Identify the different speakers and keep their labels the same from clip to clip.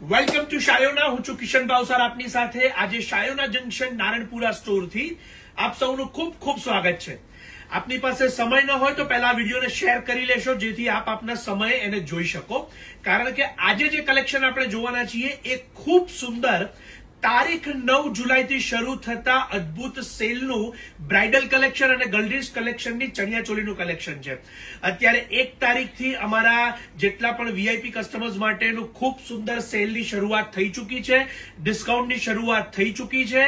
Speaker 1: welcome to શાયોના હું છું કિશન ભાવસાર આપની સાથે આજે શાયોના જંકશન નારણપુરા સ્ટોરથી આપ સૌનું ખૂબ ખૂબ સ્વાગત છે આપની પાસે સમય ન હોય તો પહેલા વિડીયોને શેર કરી લેશો જેથી આપ આપના સમય એને જોઈ શકો કારણ કે આજે જે કલેક્શન આપણે જોવાના છીએ એ ખૂબ સુંદર તારીખ નવ જુલાઈથી શરૂ થતા અદભુત સેલનું બ્રાઇડલ કલેક્શન અને ગર્લ્સ કલેક્શનની ચણિયાચોલીનું કલેક્શન છે અત્યારે એક તારીખથી અમારા જેટલા પણ વીઆઈપી કસ્ટમર્સ માટેનું ખૂબ સુંદર સેલની શરૂઆત થઈ ચૂકી છે ડિસ્કાઉન્ટની શરૂઆત થઈ ચૂકી છે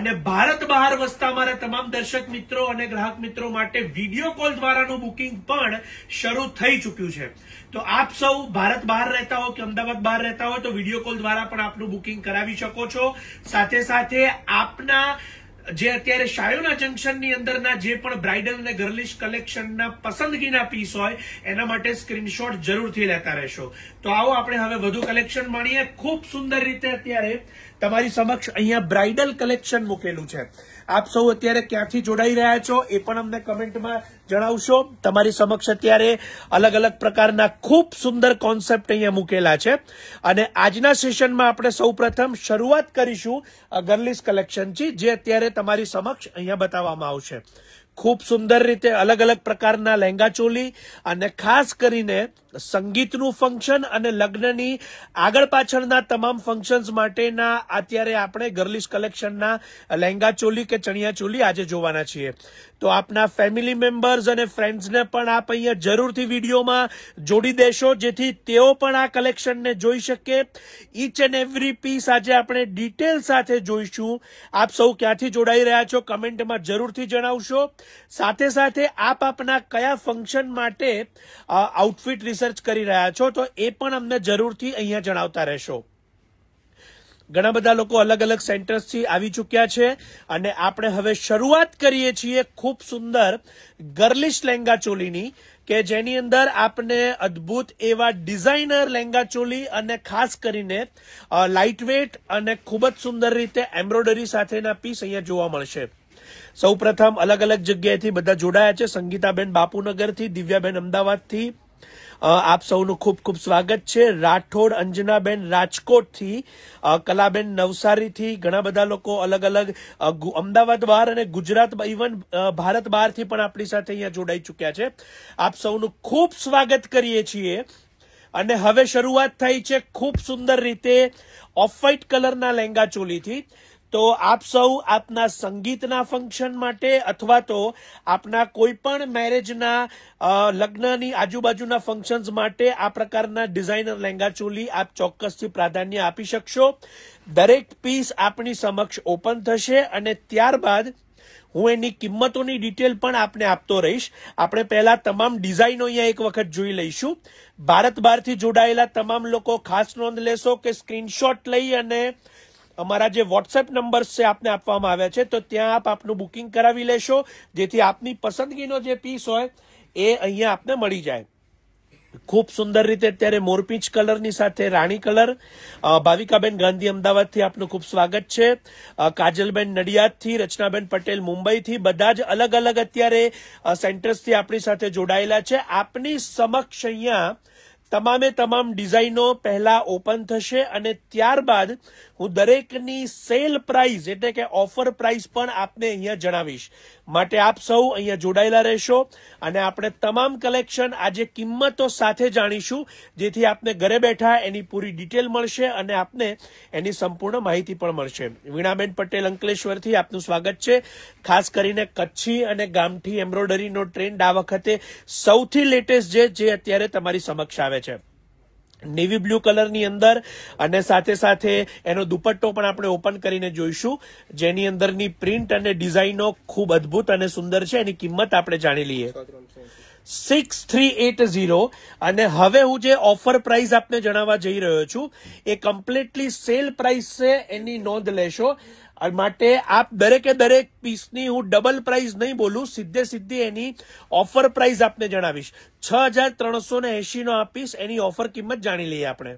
Speaker 1: અને ભારત બહાર વસતા અમારા તમામ દર્શક મિત્રો અને ગ્રાહક મિત્રો માટે વિડીયો કોલ દ્વારાનું બુકિંગ પણ શરૂ થઈ ચૂક્યું છે તો આપ સૌ ભારત બહાર રહેતા હો કે અમદાવાદ બહાર રહેતા હો તો વિડીયો કોલ દ્વારા પણ આપનું બુકિંગ કરાવી શકો છો સાથે સાથે આપના જે અત્યારે શાયુના જંકશનની અંદરના જે પણ બ્રાઇડલ અને ગર્લિશ કલેક્શનના પસંદગીના પીસ હોય એના માટે સ્ક્રીનશોટ જરૂરથી લેતા રહેશો તો આવો આપણે હવે વધુ કલેક્શન માણીએ ખૂબ સુંદર રીતે અત્યારે તમારી સમક્ષ અહીંયા બ્રાઇડલ કલેક્શન મૂકેલું છે આપ સૌ અત્યારે ક્યાંથી જોડાઈ રહ્યા છો એ પણ અમને કમેન્ટમાં જણાવશો તમારી સમક્ષ અત્યારે અલગ અલગ પ્રકારના ખૂબ સુંદર કોન્સેપ્ટ અહીંયા મૂકેલા છે અને આજના સેશનમાં આપણે સૌપ્રથમ શરૂઆત કરીશું ગર્લિસ કલેક્શનથી જે અત્યારે તમારી સમક્ષ અહીંયા બતાવવામાં આવશે ખૂબ સુંદર રીતે અલગ અલગ પ્રકારના લહેંગા ચોલી અને ખાસ કરીને સંગીતનું ફંક્શન અને લગ્નની આગળ પાછળના તમામ ફંક્શન્સ માટેના અત્યારે આપણે ગર્લિશ કલેક્શનના લહેંગા ચોલી કે ચણિયા ચોલી આજે જોવાના છીએ તો આપના ફેમિલી મેમ્બર્સ અને ફ્રેન્ડ્સને પણ આપ અહીંયા જરૂરથી વિડીયોમાં જોડી દેશો જેથી તેઓ પણ આ કલેક્શનને જોઈ શકે ઈચ એન્ડ એવરી પીસ આજે આપણે ડિટેલ સાથે જોઈશું આપ સૌ ક્યાંથી જોડાઈ રહ્યા છો કમેન્ટમાં જરૂરથી જણાવશો સાથે સાથે આપ આપના કયા ફંક્શન માટે આઉટફિટ રિસર્ચ રિસર્ચ કરી રહ્યા છો તો એ પણ અમને જરૂરથી અહીંયા જણાવતા રહેશો ઘણા બધા લોકો અલગ અલગ સેન્ટર્સથી આવી ચૂક્યા છે અને આપણે હવે શરૂઆત કરીએ છીએ ખૂબ સુંદર ગર્લિશ લેંગા ચોલીની કે જેની અંદર આપને અદ્ભુત એવા ડિઝાઇનર લેંગા ચોલી અને ખાસ કરીને લાઇટવેટ અને ખૂબ જ સુંદર રીતે એમ્બ્રોઇડરી સાથેના પીસ અહીંયા જોવા મળશે સૌ પ્રથમ અલગ અલગ જગ્યાએથી બધા જોડાયા છે સંગીતાબેન બાપુનગરથી દિવ્યાબેન અમદાવાદથી આપ સૌનું ખૂબ ખૂબ સ્વાગત છે રાઠોડ અંજનાબેન રાજકોટથી કલાબેન નવસારીથી ઘણા બધા લોકો અલગ અલગ અમદાવાદ બહાર અને ગુજરાત ઇવન ભારત બહારથી પણ આપણી સાથે અહીંયા જોડાઈ ચૂક્યા છે આપ સૌનું ખૂબ સ્વાગત કરીએ છીએ અને હવે શરૂઆત થઈ છે ખૂબ સુંદર રીતે ઓફ વ્હાઇટ કલરના લહેંગા ચોલીથી તો આપ સૌ આપના સંગીતના ફંક્શન માટે અથવા તો આપના કોઈ પણ મેરેજના લગ્નની આજુબાજુના ફંક્શન્સ માટે આ પ્રકારના ડિઝાઇનર લહેંગા ચોલી આપ ચોક્કસથી પ્રાધાન્ય આપી શકશો દરેક પીસ આપની સમક્ષ ઓપન થશે અને ત્યારબાદ હું એની કિંમતોની ડિટેલ પણ આપને આપતો રહીશ આપણે પહેલા તમામ ડિઝાઇનો અહીંયા એક વખત જોઈ લઈશું ભારત બહારથી જોડાયેલા તમામ લોકો ખાસ નોંધ લેશો કે સ્ક્રીનશોટ લઈ અને અમારા જે વોટ્સએપ નંબર્સ છે આપને આપવામાં આવ્યા છે તો ત્યાં આપ આપનું બુકિંગ કરાવી લેશો જેથી આપની પસંદગીનો જે પીસ હોય એ અહીંયા આપને મળી જાય ખૂબ સુંદર રીતે અત્યારે મોરપીંચ કલરની સાથે રાણી કલર ભાવિકાબેન ગાંધી અમદાવાદથી આપનું ખૂબ સ્વાગત છે કાજલબેન નડિયાદથી રચનાબેન પટેલ મુંબઈથી બધા જ અલગ અલગ અત્યારે સેન્ટર્સથી આપણી સાથે જોડાયેલા છે આપની સમક્ષ અહીંયા તમામે તમામ ડિઝાઇનો પહેલા ઓપન થશે અને ત્યારબાદ હું દરેકની સેલ પ્રાઇસ એટલે કે ઓફર પ્રાઇસ પણ આપને અહીંયા જણાવીશ માટે આપ સૌ અહીંયા જોડાયેલા રહેશો અને આપણે તમામ કલેક્શન આજે કિંમતો સાથે જાણીશું જેથી આપને ઘરે બેઠા એની પૂરી ડિટેલ મળશે અને આપને એની સંપૂર્ણ માહિતી પણ મળશે વીણાબેન પટેલ અંકલેશ્વરથી આપનું સ્વાગત છે ખાસ કરીને કચ્છી અને ગામઠી એમ્બ્રોઇડરીનો ટ્રેન્ડ આ વખતે સૌથી લેટેસ્ટ જે અત્યારે તમારી સમક્ષ આવે છે નેવી બ્લુ કલરની અંદર અને સાથે સાથે એનો દુપટ્ટો પણ આપણે ઓપન કરીને જોઈશું જેની અંદરની પ્રિન્ટ અને ડિઝાઇનો ખૂબ અદભુત અને સુંદર છે એની કિંમત આપણે જાણી લઈએ સિક્સ થ્રી એટ ઝીરો અને હવે હું જે ઓફર પ્રાઇસ આપને જણાવવા જઈ રહ્યો છું એ કમ્પ્લીટલી સેલ પ્રાઇસ છે એની નોંધ લેશો માટે આપ દરેકે દરેક પીસની હું ડબલ પ્રાઇઝ નહીં બોલું સીધે સીધી એની ઓફર પ્રાઇઝ આપને જણાવીશ છ હજાર ત્રણસો ને એંશીનો આપીશ એની ઓફર કિંમત જાણી લઈએ આપણે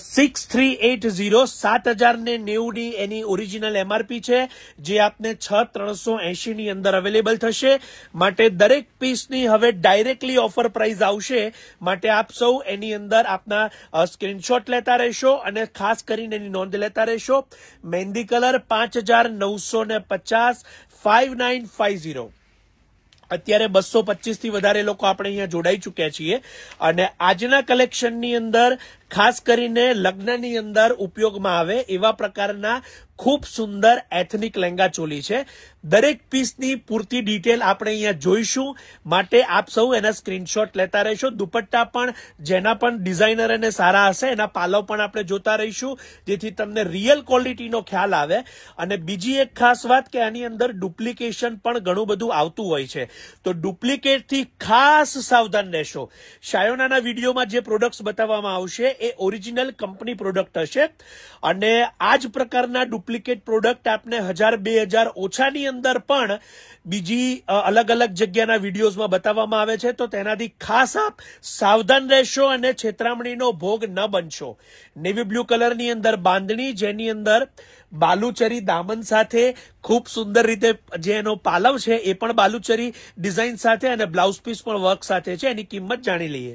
Speaker 1: સિક્સ થ્રી એટ ઝીરો સાત હજાર ને નેવુંની એની ઓરિજિનલ એમઆરપી છે જે આપને છ ત્રણસો એંશીની અંદર અવેલેબલ થશે માટે દરેક પીસની હવે ડાયરેક્ટલી ઓફર પ્રાઇસ આવશે માટે આપ સૌ એની અંદર આપના સ્ક્રીનશોટ લેતા રહેશો અને ખાસ કરીને એની નોંધ લેતા રહેશો મહેંદી કલર પાંચ હજાર નવસો ને પચાસ ફાઇવ નાઇન ફાઇવ ઝીરો અત્યારે બસો થી વધારે લોકો આપણે અહીંયા જોડાઈ ચૂક્યા છીએ અને આજના કલેક્શનની અંદર ખાસ કરીને લગ્નની અંદર ઉપયોગમાં આવે એવા પ્રકારના ખૂબ સુંદર એથનિક લહેંગા ચોલી છે દરેક પીસની પૂરતી ડિટેલ આપણે અહીંયા જોઈશું માટે આપ સૌ એના સ્ક્રીનશોટ લેતા રહીશું દુપટ્ટા પણ જેના પણ ડિઝાઇનર અને સારા હશે એના પાલવ પણ આપણે જોતા રહીશું જેથી તમને રિયલ ક્વોલિટીનો ખ્યાલ આવે અને બીજી એક ખાસ વાત કે આની અંદર ડુપ્લિકેશન પણ ઘણું બધું આવતું હોય છે તો ડુપ્લિકેટથી ખાસ સાવધાન રહેશો શાયોનાના વિડીયોમાં જે પ્રોડક્ટ્સ બતાવવામાં આવશે એ ઓરિજિનલ કંપની પ્રોડક્ટ હશે અને આ જ પ્રકારના ડુપ્લિકેટ પ્રોડક્ટ આપને હજાર બે હજાર ઓછાની અંદર પણ બીજી અલગ અલગ જગ્યાના વિડીયોઝમાં બતાવવામાં આવે છે તો તેનાથી ખાસ આપ સાવધાન રહેશો અને છેતરામણીનો ભોગ ન બનશો નેવી બ્લુ કલરની અંદર બાંધણી જેની અંદર બાલુચરી દામન સાથે ખૂબ સુંદર રીતે જે એનો પાલવ છે એ પણ બાલુચરી ડિઝાઇન સાથે અને બ્લાઉઝ પીસ પણ વર્ક સાથે છે એની કિંમત જાણી લઈએ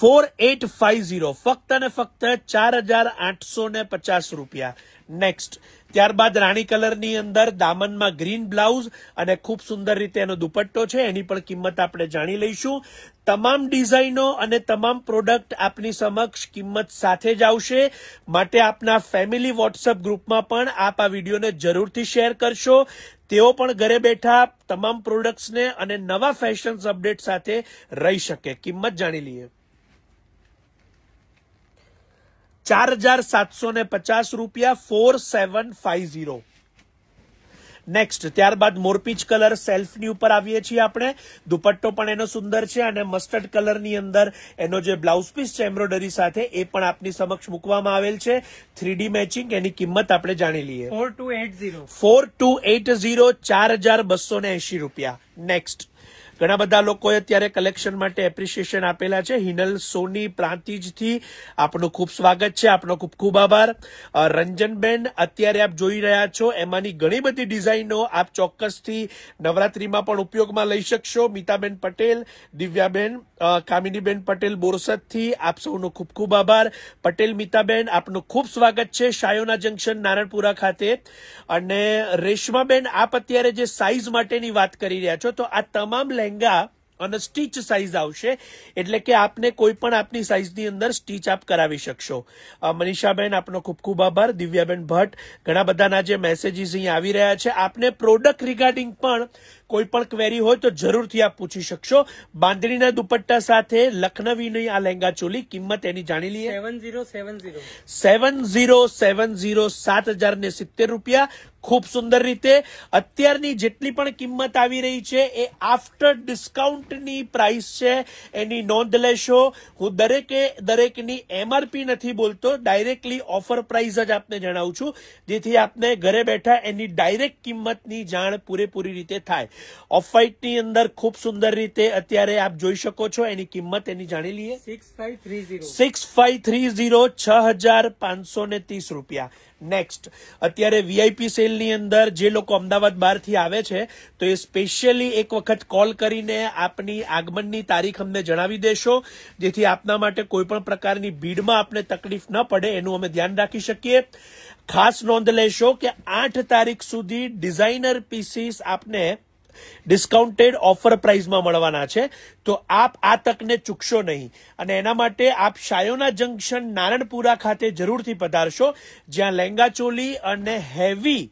Speaker 1: ફોર એટ ફાઈવ ઝીરો ફક્ત અને ફક્ત ચાર હજાર આઠસો ને પચાસ રૂપિયા નેક્સ્ટ ત્યારબાદ રાણી કલરની અંદર દામનમાં ગ્રીન બ્લાઉઝ અને ખૂબ સુંદર રીતે એનો દુપટ્ટો છે એની પણ કિંમત આપણે જાણી લઈશું તમામ ડિઝાઇનો અને તમામ પ્રોડક્ટ આપની સમક્ષ કિંમત સાથે જ આવશે માટે આપના ફેમિલી વોટ્સઅપ ગ્રુપમાં પણ આપ આ વિડીયોને જરૂરથી શેર કરશો તેઓ પણ ઘરે બેઠા તમામ પ્રોડક્ટ્સને અને નવા ફેશન્સ અપડેટ સાથે રહી શકે કિંમત જાણી લઈએ ચાર હજાર સાતસો ને પચાસ રૂપિયા four seven five zero next ત્યારબાદ મોરપીચ કલર સેલ્ફની ઉપર આવીએ છીએ આપણે દુપટ્ટો પણ એનો સુંદર છે અને મસ્ટર્ડ કલરની અંદર એનો જે બ્લાઉઝ પીસ છે એમ્બ્રોડરી સાથે એ પણ આપની સમક્ષ મૂકવામાં આવેલ છે થ્રીડી મેચિંગ એની કિંમત આપણે જાણી લઈએ
Speaker 2: four two eight zero
Speaker 1: four two eight zero ચાર હજાર બસો ને એસી રૂપિયા નેક્સ્ટ ઘણા બધા લોકોએ અત્યારે કલેક્શન માટે એપ્રિશિએશન આપેલા છે હિનલ સોની પ્રાંતિજથી આપનું ખૂબ સ્વાગત છે આપનો ખૂબ ખૂબ આભાર રંજનબેન અત્યારે આપ જોઈ રહ્યા છો એમાંની ઘણી બધી ડિઝાઇનો આપ ચોક્કસથી નવરાત્રીમાં પણ ઉપયોગમાં લઈ શકશો મીતાબેન પટેલ દિવ્યાબેન કામિનીબેન પટેલ બોરસદથી આપ સૌનો ખૂબ ખૂબ આભાર પટેલ મીતાબેન આપનું ખૂબ સ્વાગત છે શાયોના જંકશન નારણપુરા ખાતે અને રેશમાબેન આપ અત્યારે જે સાઇઝ માટેની વાત કરી રહ્યા છો તો આ તમામ લહેંગા લહેંગા અને સ્ટીચ સાઇઝ આવશે એટલે કે આપને કોઈ પણ આપની સાઇઝની અંદર સ્ટીચ આપ કરાવી શકશો મનીષાબેન આપનો ખૂબ ખૂબ આભાર દિવ્યાબેન ભટ્ટ ઘણા બધાના જે મેસેજીસ અહીંયા આવી રહ્યા છે આપને પ્રોડક્ટ રિગાર્ડિંગ પણ કોઈ પણ ક્વેરી હોય તો જરૂરથી આપ પૂછી શકશો બાંધણીના દુપટ્ટા સાથે લખનવીની આ લહેંગા ચોલી કિંમત એની જાણી લઈએ
Speaker 2: seven zero seven zero
Speaker 1: seven zero seven zero સાત હજાર ને સિત્તેર રૂપિયા ખૂબ સુંદર રીતે અત્યારની જેટલી પણ કિંમત આવી રહી છે એ આફ્ટર ડિસ્કાઉન્ટની પ્રાઇસ છે એની નોંધ લેશો હું દરેકે દરેકની એમઆરપી નથી બોલતો ડાયરેક્ટલી ઓફર પ્રાઇસ જ આપને જણાવું છું જેથી આપને ઘરે બેઠા એની ડાયરેક્ટ કિંમતની જાણ પૂરેપૂરી રીતે થાય ઓફ વાઇટની અંદર ખૂબ સુંદર રીતે અત્યારે આપ જોઈ શકો છો એની કિંમત એની જાણી લઈએ six five three zero six five three zero છ હજાર પાંચસો ને ત્રીસ રૂપિયા નેક્સ્ટ અત્યારે વીઆઈપી સેલની અંદર જે લોકો અમદાવાદ બહારથી આવે છે તો એ સ્પેશિયલી એક વખત કોલ કરીને આપની આગમનની તારીખ અમને જણાવી દેશો જેથી આપના માટે કોઈપણ પ્રકારની ભીડમાં આપને તકલીફ ન પડે એનું અમે ધ્યાન રાખી શકીએ ખાસ નોંધ લેશો કે આઠ તારીખ સુધી ડિઝાઇનર પીસીસ આપને ડિસ્કાઉન્ટેડ ઓફર પ્રાઇઝમાં મળવાના છે તો આપ આ તકને ચૂકશો નહીં અને એના માટે આપ શાયોના જંકશન નારણપુરા ખાતે જરૂરથી પધારશો જ્યાં લહેંગા ચોલી અને હેવી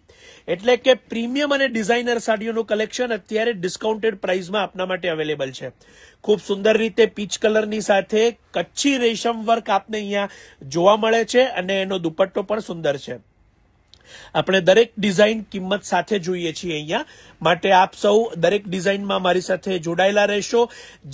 Speaker 1: એટલે કે પ્રીમિયમ અને ડિઝાઇનર સાડીઓનું કલેક્શન અત્યારે ડિસ્કાઉન્ટેડ પ્રાઇઝમાં આપના માટે અવેલેબલ છે ખૂબ સુંદર રીતે પીચ કલરની સાથે કચ્છી રેશમ વર્ક આપને અહીંયા જોવા મળે છે અને એનો દુપટ્ટો પણ સુંદર છે આપણે દરેક ડિઝાઇન કિંમત સાથે જોઈએ છીએ અહીંયા માટે આપ સૌ દરેક ડિઝાઇનમાં મારી સાથે જોડાયેલા રહેશો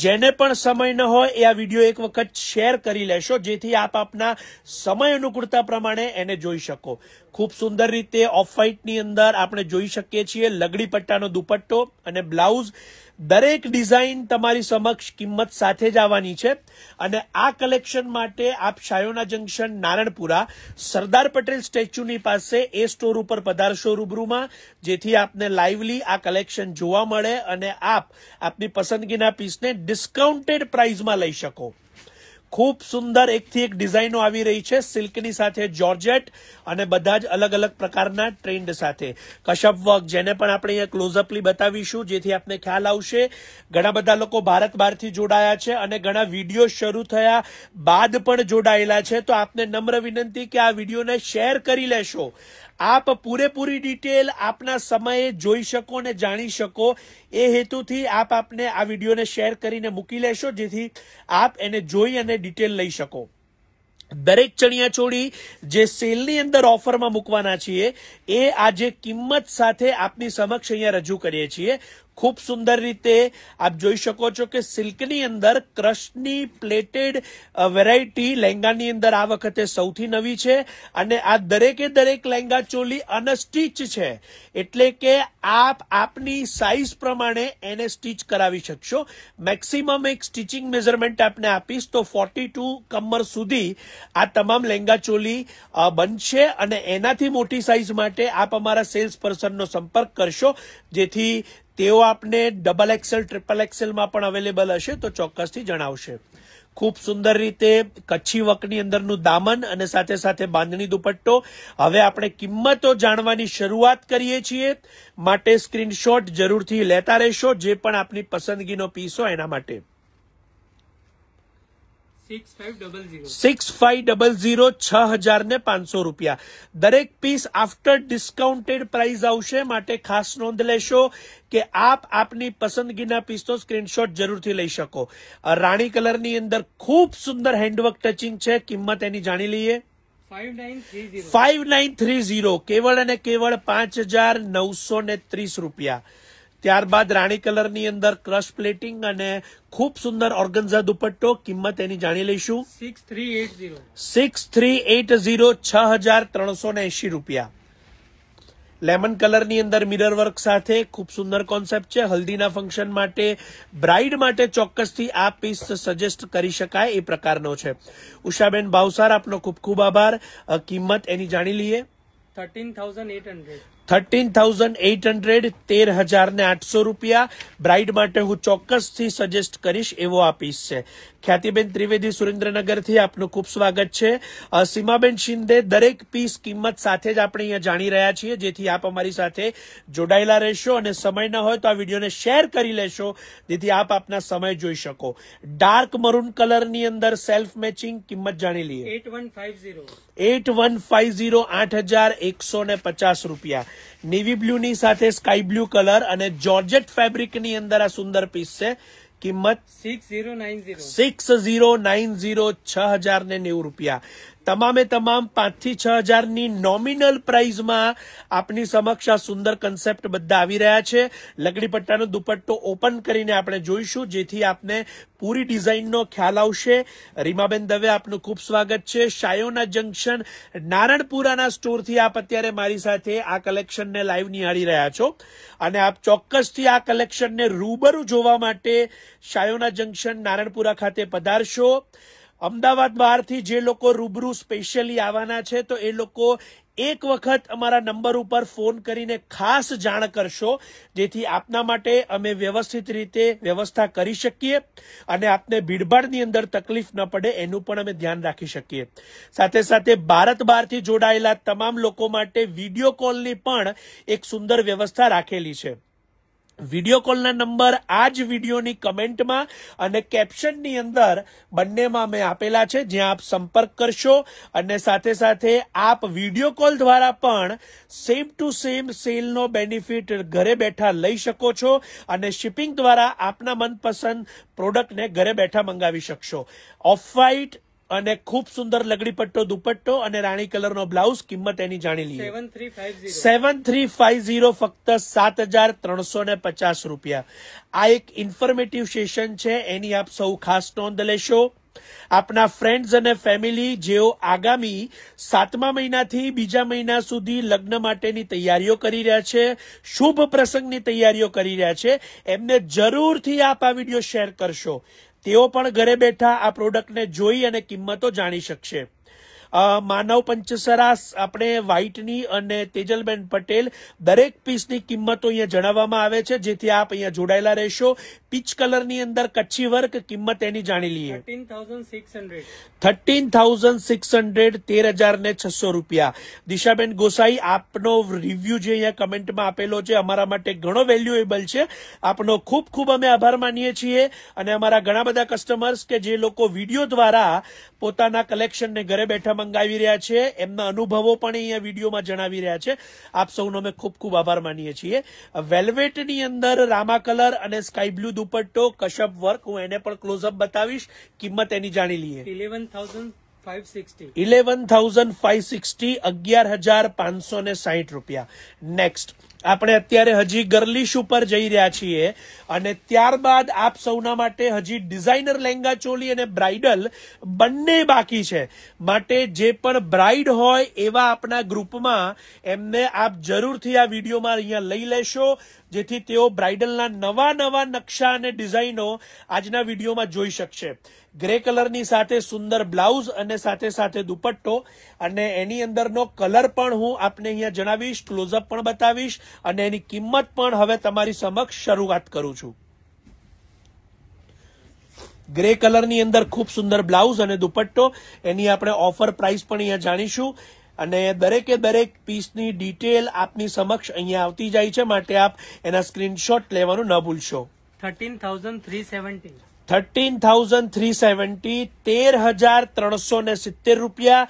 Speaker 1: જેને પણ સમય ન હોય એ આ વિડીયો એક વખત શેર કરી લેશો જેથી આપ આપના સમય અનુકૂળતા પ્રમાણે એને જોઈ શકો ખૂબ સુંદર રીતે ઓફ વ્હાઇટની અંદર આપણે જોઈ શકીએ છીએ લગડી પટ્ટાનો દુપટ્ટો અને બ્લાઉઝ દરેક ડિઝાઇન તમારી સમક્ષ કિંમત સાથે જ આવવાની છે અને આ કલેક્શન માટે આપ શાયોના જંકશન નારણપુરા સરદાર પટેલ સ્ટેચ્યુની પાસે એ સ્ટોર ઉપર પધારશો રૂબરૂમાં જેથી આપને લાઈવલી આ કલેક્શન જોવા મળે અને આપ આપની પસંદગીના પીસને ડિસ્કાઉન્ટેડ પ્રાઇઝમાં લઈ શકો ખૂબ સુંદર એકથી એક ડિઝાઇનો આવી રહી છે સિલ્કની સાથે જોર્જેટ અને બધા જ અલગ અલગ પ્રકારના ટ્રેન્ડ સાથે કશપ વર્ક જેને પણ આપણે અહીંયા ક્લોઝઅપલી બતાવીશું જેથી આપને ખ્યાલ આવશે ઘણા બધા લોકો ભારત બહારથી જોડાયા છે અને ઘણા વિડીયો શરૂ થયા બાદ પણ જોડાયેલા છે તો આપને નમ્ર વિનંતી કે આ વિડીયોને શેર કરી લેશો આપ પૂરેપૂરી ડિટેલ આપના સમયે જોઈ શકો અને જાણી શકો એ હેતુથી આપ આપને આ વિડીયોને શેર કરીને મૂકી લેશો જેથી આપ એને જોઈ અને ડિટેલ લઈ શકો દરેક ચણિયાચોળી જે સેલની અંદર ઓફરમાં મૂકવાના છીએ એ આજે કિંમત સાથે આપની સમક્ષ અહીંયા રજૂ કરીએ છીએ ખૂબ સુંદર રીતે આપ જોઈ શકો છો કે સિલ્કની અંદર ક્રશની પ્લેટેડ વેરાયટી લહેંગાની અંદર આ વખતે સૌથી નવી છે અને આ દરેકે દરેક લહેંગા ચોલી અનસ્ટીચ છે એટલે કે આપ આપની સાઇઝ પ્રમાણે એને સ્ટીચ કરાવી શકશો મેક્સિમમ એક સ્ટીચિંગ મેઝરમેન્ટ આપને આપીશ તો ફોર્ટી ટુ કમર સુધી આ તમામ લહેંગા ચોલી બનશે અને એનાથી મોટી સાઇઝ માટે આપ અમારા સેલ્સ પર્સનનો સંપર્ક કરશો જેથી તેઓ આપને ડબલ એક્સેલ ટ્રિપલ એક્સેલમાં પણ અવેલેબલ હશે તો ચોક્કસથી જણાવશે ખૂબ સુંદર રીતે કચ્છી વકની અંદરનું દામન અને સાથે સાથે બાંધણી દુપટ્ટો હવે આપણે કિંમતો જાણવાની શરૂઆત કરીએ છીએ માટે સ્ક્રીનશોટ જરૂરથી લેતા રહેશો જે પણ આપની પસંદગીનો પીસ હોય એના માટે સિક્સ ફાઈવ ડબલ ઝીરો છ હજાર ને પાંચસો રૂપિયા દરેક પીસ આફ્ટર ડિસ્કાઉન્ટેડ પ્રાઇસ આવશે માટે ખાસ નોંધ લેશો કે આપ આપની પસંદગીના પીસનો સ્ક્રીનશોટ જરૂરથી લઈ શકો રાણી કલરની અંદર ખૂબ સુંદર હેન્ડવર્ક ટચિંગ છે કિંમત એની જાણી લઈએ ફાઇવ નાઇન થ્રી ઝીરો કેવળ અને કેવળ પાંચ હજાર નવસો ને ત્રીસ રૂપિયા ત્યારબાદ રાણી કલરની અંદર ક્રશ પ્લેટિંગ અને ખૂબ સુંદર ઓર્ગન્ઝા દુપટ્ટો કિંમત એની જાણી લઈશું
Speaker 2: six three eight zero
Speaker 1: six three eight zero છ હજાર ત્રણસો ને રૂપિયા લેમન કલરની અંદર મિરર વર્ક સાથે ખૂબ સુંદર કોન્સેપ્ટ છે હલ્દીના ફંક્શન માટે બ્રાઇડ માટે ચોક્કસથી આ પીસ સજેસ્ટ કરી શકાય એ પ્રકારનો છે ઉષાબેન ભાવસાર આપનો ખૂબ ખૂબ આભાર કિંમત એની જાણી લઈએ
Speaker 2: thirteen thousand eight hundred
Speaker 1: thirteen thousand eight hundred તેર હજાર આઠસો રૂપિયા બ્રાઇડ માટે હું ચોક્કસથી સજેસ્ટ કરીશ એવો આ પીસ છે ખ્યાતિબેન ત્રિવેદી સુરેન્દ્રનગરથી આપનું ખૂબ સ્વાગત છે સીમાબેન શિંદે દરેક પીસ કિંમત સાથે જ આપણે અહીંયા જાણી રહ્યા છીએ જેથી આપ અમારી સાથે જોડાયેલા રહેશો અને સમય ન હોય તો આ વિડીયોને શેર કરી લેશો જેથી આપ આપના સમય જોઈ શકો ડાર્ક મરૂન કલરની અંદર સેલ્ફ મેચિંગ કિંમત જાણી લઈએ
Speaker 2: eight one five zero
Speaker 1: eight one five zero આઠ હજાર એકસો ને પચાસ રૂપિયા નેવી બ્લુની સાથે સ્કાય બ્લુ કલર અને જોર્જેટ ફેબ્રિકની અંદર આ સુંદર પીસ છે કિંમત six zero nine zero six zero nine zero છ હજાર ને નેવું રૂપિયા તમામે તમામ પાંચથી છ હજારની નોમિનલ પ્રાઇઝમાં આપની સમક્ષ આ સુંદર કન્સેપ્ટ બધા આવી રહ્યા છે લકડી દુપટ્ટો ઓપન કરીને આપણે જોઈશું જેથી આપને પૂરી ડિઝાઇનનો ખ્યાલ આવશે રીમાબેન દવે આપનું ખૂબ સ્વાગત છે શાયોના જંકશન નારણપુરાના સ્ટોરથી આપ અત્યારે મારી સાથે આ કલેક્શનને લાઈવ નિહાળી રહ્યા છો અને આપ ચોક્કસથી આ કલેક્શનને રૂબરૂ જોવા માટે શાયોના જંકશન નારણપુરા ખાતે પધારશો અમદાવાદ બહારથી જે લોકો રૂબરૂ સ્પેશિયલી આવવાના છે તો એ લોકો એક વખત અમારા નંબર ઉપર ફોન કરીને ખાસ જાણ કરશો જેથી આપના માટે અમે વ્યવસ્થિત રીતે વ્યવસ્થા કરી શકીએ અને આપને ભીડભાડની અંદર તકલીફ ન પડે એનું પણ અમે ધ્યાન રાખી શકીએ સાથે સાથે ભારત બહારથી જોડાયેલા તમામ લોકો માટે વિડીયો કોલની પણ એક સુંદર વ્યવસ્થા રાખેલી છે વિડીયો કોલના નંબર આ જ વિડીયોની કમેન્ટમાં અને કેપ્શનની અંદર બંનેમાં મેં આપેલા છે જ્યાં આપ સંપર્ક કરશો અને સાથે સાથે આપ વિડીયો કોલ દ્વારા પણ સેમ ટુ સેમ સેલનો બેનિફિટ ઘરે બેઠા લઈ શકો છો અને શિપિંગ દ્વારા આપના મનપસંદ પ્રોડક્ટને ઘરે બેઠા મંગાવી શકશો ઓફ વ્હાઇટ અને ખૂબ સુંદર લગડી પટ્ટો દુપટ્ટો અને રાણી કલરનો બ્લાઉઝ કિંમત એની જાણી લઈએ સેવન થ્રી ફાઈવ ઝીરો ફક્ત સાત હજાર ત્રણસો ને પચાસ રૂપિયા આ એક ઇન્ફોર્મેટિવ સેશન છે એની આપ સૌ ખાસ નોંધ લેશો આપના ફ્રેન્ડ્સ અને ફેમિલી જેઓ આગામી સાતમા મહિનાથી બીજા મહિના સુધી લગ્ન માટેની તૈયારીઓ કરી રહ્યા છે શુભ પ્રસંગની તૈયારીઓ કરી રહ્યા છે એમને જરૂરથી આપ આ વિડીયો શેર કરશો તેઓ પણ ઘરે બેઠા આ પ્રોડક્ટને જોઈ અને કિંમતો જાણી શકશે માનવ પંચસરાસ આપણે વ્હાઇટની અને તેજલબેન પટેલ દરેક પીસની કિંમતો અહીંયા જણાવવામાં આવે છે જેથી આપ અહીંયા જોડાયેલા રહેશો પીચ કલરની અંદર કચ્છી વર્ક કિંમત એની જાણી લઈએ થર્ટીન થાઉઝન્ડ સિક્સ હન્ડ્રેડ તેર હજાર છસો રૂપિયા દિશાબેન ગોસાઈ આપનો રિવ્યુ જે અહીંયા કમેન્ટમાં આપેલો છે અમારા માટે ઘણો વેલ્યુએબલ છે આપનો ખૂબ ખૂબ અમે આભાર માનીએ છીએ અને અમારા ઘણા બધા કસ્ટમર્સ કે જે લોકો વિડીયો દ્વારા પોતાના કલેક્શનને ઘરે બેઠા મંગાવી રહ્યા છે એમના અનુભવો પણ અહીંયા વિડીયોમાં જણાવી રહ્યા છે આપ સૌનો અમે ખૂબ ખૂબ આભાર માનીએ છીએ વેલ્વેટની અંદર રામા કલર અને સ્કાય બ્લુ દુપટ્ટો કશપ વર્ક હું એને પણ ક્લોઝઅપ બતાવીશ કિંમત એની જાણી લઈએ
Speaker 2: eleven thousand
Speaker 1: eleven thousand five sixty અગિયાર હજાર પાંચસો ને સાહીઠ રૂપિયા નેક્સ્ટ આપણે અત્યારે હજી ગર્લીશ ઉપર જઈ રહ્યા છીએ અને ત્યારબાદ આપ સૌના માટે હજી ડિઝાઇનર લહેંગા ચોલી અને બ્રાઇડલ બંને બાકી છે માટે જે પણ બ્રાઇડ હોય એવા આપના ગ્રુપમાં એમને આપ જરૂરથી આ વિડીયોમાં અહીંયા લઈ લેશો જેથી તેઓ બ્રાઇડલના નવા નવા નકશા અને ડિઝાઇનો આજના વિડીયોમાં જોઈ શકશે ગ્રે કલરની સાથે સુંદર બ્લાઉઝ અને સાથે સાથે દુપટ્ટો અને એની અંદરનો કલર પણ હું આપને અહીંયા જણાવીશ ક્લોઝઅપ પણ બતાવીશ અને એની કિંમત પણ હવે તમારી સમક્ષ શરૂઆત કરું છું ગ્રે કલરની અંદર ખૂબ સુંદર બ્લાઉઝ અને દુપટ્ટો એની આપણે ઓફર પ્રાઇસ પણ અહીંયા જાણીશું અને દરેકે દરેક પીસની ડિટેલ આપની સમક્ષ અહીંયા આવતી જાય છે માટે આપ એના સ્ક્રીનશોટ લેવાનું ન ભૂલશો
Speaker 2: thirteen thousand three seventy
Speaker 1: thirteen thousand three seventy તેર હજાર ત્રણસો ને સિત્તેર રૂપિયા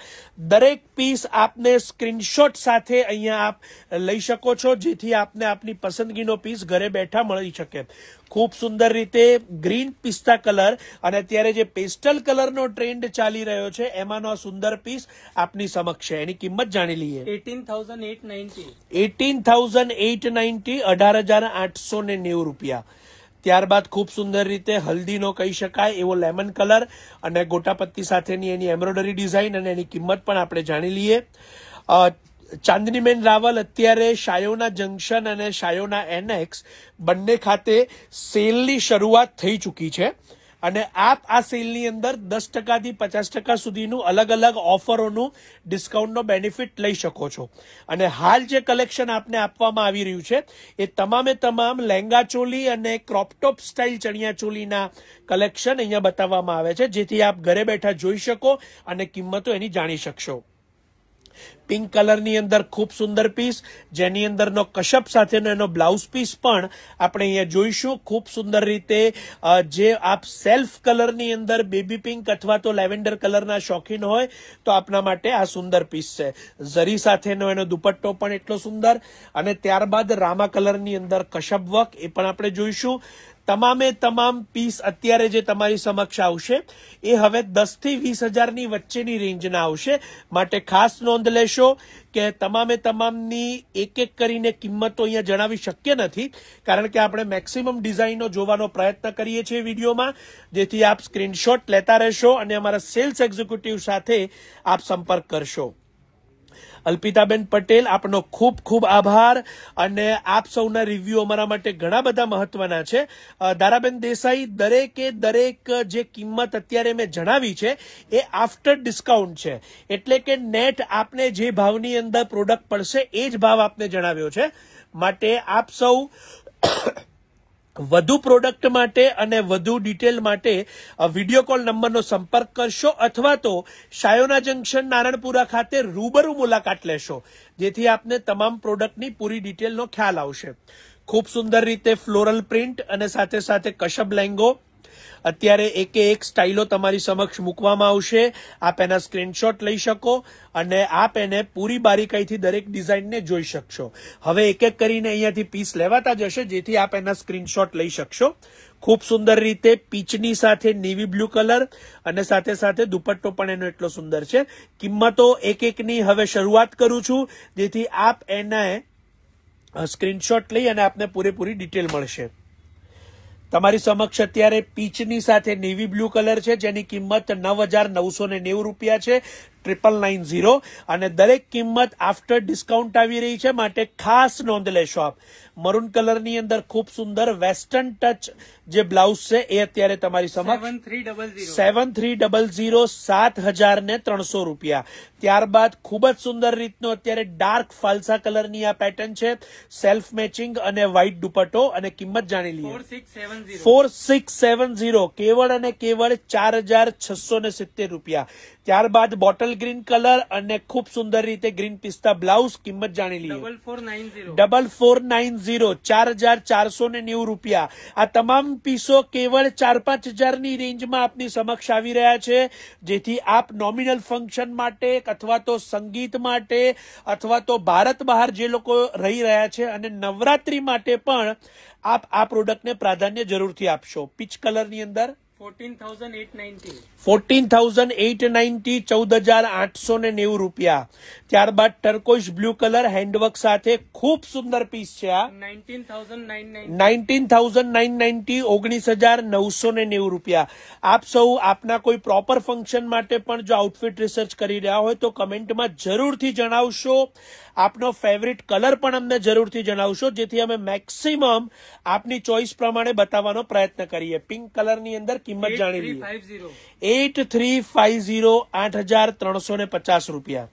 Speaker 1: દરેક પીસ આપને સ્ક્રીનશોટ સાથે અહીંયા આપ લઈ શકો છો જેથી આપને આપની પસંદગીનો પીસ ઘરે બેઠા મળી શકે ખૂબ સુંદર રીતે ગ્રીન પિસ્તા કલર અને અત્યારે જે પેસ્ટલ કલરનો ટ્રેન્ડ ચાલી રહ્યો છે એમાંનો સુંદર પીસ આપની સમક્ષ છે એની કિંમત જાણી લઈએ
Speaker 2: eighteen thousand eight ninety
Speaker 1: eighteen thousand eight ninety અઢાર હજાર આઠસો ને નેવું રૂપિયા ત્યારબાદ ખૂબ સુંદર રીતે હલ્દીનો કહી શકાય એવો લેમન કલર અને ગોટાપત્તી સાથેની એની એમ્બ્રોઇડરી ડિઝાઇન અને એની કિંમત પણ આપણે જાણી લઈએ ચાંદનીબેન રાવલ અત્યારે શાયોના જંકશન અને શાયોના એનેક્સ બંને ખાતે સેલની શરૂઆત થઈ ચૂકી છે અને આપ આ સેલની અંદર દસ ટકાથી પચાસ ટકા સુધીનું અલગ અલગ ઓફરોનું ડિસ્કાઉન્ટનો બેનિફિટ લઈ શકો છો અને હાલ જે કલેક્શન આપને આપવામાં આવી રહ્યું છે એ તમામે તમામ લહેંગા ચોલી અને ક્રોપટોપ સ્ટાઇલ ચણિયા ચોલીના કલેક્શન અહીંયા બતાવવામાં આવે છે જેથી આપ ઘરે બેઠા જોઈ શકો અને કિંમતો એની જાણી શકશો પિંક કલરની અંદર ખૂબ સુંદર પીસ જેની અંદરનો કશપ સાથેનો એનો બ્લાઉઝ પીસ પણ આપણે અહીંયા જોઈશું ખૂબ સુંદર રીતે જે આપ સેલ્ફ કલરની અંદર બેબી પિંક અથવા તો લેવેન્ડર કલરના શોખીન હોય તો આપના માટે આ સુંદર પીસ છે ઝરી સાથેનો એનો દુપટ્ટો પણ એટલો સુંદર અને ત્યારબાદ રામા કલરની અંદર કશપ વર્ક એ પણ આપણે જોઈશું તમામે તમામ પીસ અત્યારે જે તમારી સમક્ષ આવશે એ હવે દસથી વીસ હજારની વચ્ચેની રેન્જના આવશે માટે ખાસ નોંધ લેશો કે તમામે તમામની એક એક કરીને કિંમતો અહીંયા જણાવી શક્ય નથી કારણ કે આપણે મેક્સિમમ ડિઝાઇનો જોવાનો પ્રયત્ન કરીએ છીએ વિડીયોમાં જેથી આપ સ્ક્રીનશોટ લેતા રહેશો અને અમારા સેલ્સ એક્ઝિક્યુટિવ સાથે આપ સંપર્ક કરશો અલ્પિતાબેન પટેલ આપનો ખૂબ ખૂબ આભાર અને આપ સૌના રિવ્યુ અમારા માટે ઘણા બધા મહત્વના છે દારાબેન દેસાઈ દરેકે દરેક જે કિંમત અત્યારે મેં જણાવી છે એ આફ્ટર ડિસ્કાઉન્ટ છે એટલે કે નેટ આપને જે ભાવની અંદર પ્રોડક્ટ પડશે એ જ ભાવ આપને જણાવ્યો છે માટે આપ સૌ વધુ પ્રોડક્ટ માટે અને વધુ ડિટેલ માટે વિડીયો કોલ નંબરનો સંપર્ક કરશો અથવા તો શાયોના જંકશન નારણપુરા ખાતે રૂબરૂ મુલાકાત લેશો જેથી આપને તમામ પ્રોડક્ટની પૂરી ડિટેલનો ખ્યાલ આવશે ખૂબ સુંદર રીતે ફ્લોરલ પ્રિન્ટ અને સાથે સાથે કશબ લેંગો અત્યારે એકે એક સ્ટાઇલો તમારી સમક્ષ મૂકવામાં આવશે આપ એના સ્ક્રીનશોટ લઈ શકો અને આપ એને પૂરી બારીકાઈથી દરેક ડિઝાઇનને જોઈ શકશો હવે એક એક કરીને અહીંયાથી પીસ લેવાતા જશે જેથી આપ એના સ્ક્રીનશોટ લઈ શકશો ખૂબ સુંદર રીતે પીચની સાથે નેવી બ્લુ કલર અને સાથે સાથે દુપટ્ટો પણ એનો એટલો સુંદર છે કિંમતો એક એકની હવે શરૂઆત કરું છું જેથી આપ એને સ્ક્રીનશોટ લઈ અને આપને પૂરેપૂરી ડિટેલ મળશે તમારી સમક્ષ અત્યારે પીચની સાથે નેવી બ્લુ કલર છે જેની કિંમત નવ હજાર નવસો નેવું રૂપિયા છે ટ્રિપલ નાઇન ઝીરો અને દરેક કિંમત આફ્ટર ડિસ્કાઉન્ટ આવી રહી છે માટે ખાસ નોંધ લેશો આપ મરૂન કલરની અંદર ખૂબ સુંદર વેસ્ટર્ન ટચ જે બ્લાઉઝ છે એ અત્યારે તમારી સમક્ષ સેવન થ્રી ડબલ ઝીરો સાત હજાર ને ત્રણસો રૂપિયા ત્યારબાદ ખૂબ જ સુંદર રીતનો અત્યારે ડાર્ક ફાલસા કલરની આ પેટર્ન છે સેલ્ફ મેચિંગ અને વ્હાઇટ દુપટ્ટો અને કિંમત જાણી
Speaker 2: લઈએ ફોર
Speaker 1: સિક્સ સેવન ઝીરો કેવળ અને કેવળ ચાર હજાર છસો ને સિત્તેર રૂપિયા ત્યારબાદ બોટલ ગ્રીન કલર અને ખૂબ સુંદર રીતે ગ્રીન પિસ્તા બ્લાઉઝ કિંમત જાણી લઈએ ડબલ ફોર નાઇન ઝીરો ચાર હજાર ચારસો ને નેવું રૂપિયા આ તમામ પીસો કેવળ ચાર પાંચ હજારની રેન્જમાં આપની સમક્ષ આવી રહ્યા છે જેથી આપ નોમિનલ ફંક્શન માટે અથવા તો સંગીત માટે અથવા તો ભારત બહાર જે લોકો રહી રહ્યા છે અને નવરાત્રી માટે પણ આપ આ પ્રોડક્ટને પ્રાધાન્ય જરૂરથી આપશો પીચ કલરની અંદર ફોર્ટીન થાઉઝન્ડ એટ નાઇન્ટી ચૌદ હજાર આઠસો નેવું રૂપિયા ત્યારબાદ ટર્કોઇશ બ્લુ કલર હેન્ડવર્ક સાથે ખૂબ સુંદર પીસ છે આ
Speaker 2: નાઇન્ટીન
Speaker 1: થાઉઝન્ડ નાઇન નાઇન્ટી ઓગણીસ હજાર નવસો ને નેવું રૂપિયા આપ સૌ આપના કોઈ પ્રોપર ફંક્શન માટે પણ જો આઉટફિટ રિસર્ચ કરી રહ્યા હોય તો કમેન્ટમાં જરૂરથી જણાવશો આપનો ફેવરિટ કલર પણ અમને જરૂરથી જણાવશો જેથી અમે મેક્સિમમ આપની ચોઈસ પ્રમાણે બતાવવાનો પ્રયત્ન કરીએ પિંક કલરની અંદર કિંમત જાણી
Speaker 2: લઈએ
Speaker 1: એટ થ્રી ફાઈવ ઝીરો આઠ હજાર ત્રણસો ને પચાસ રૂપિયા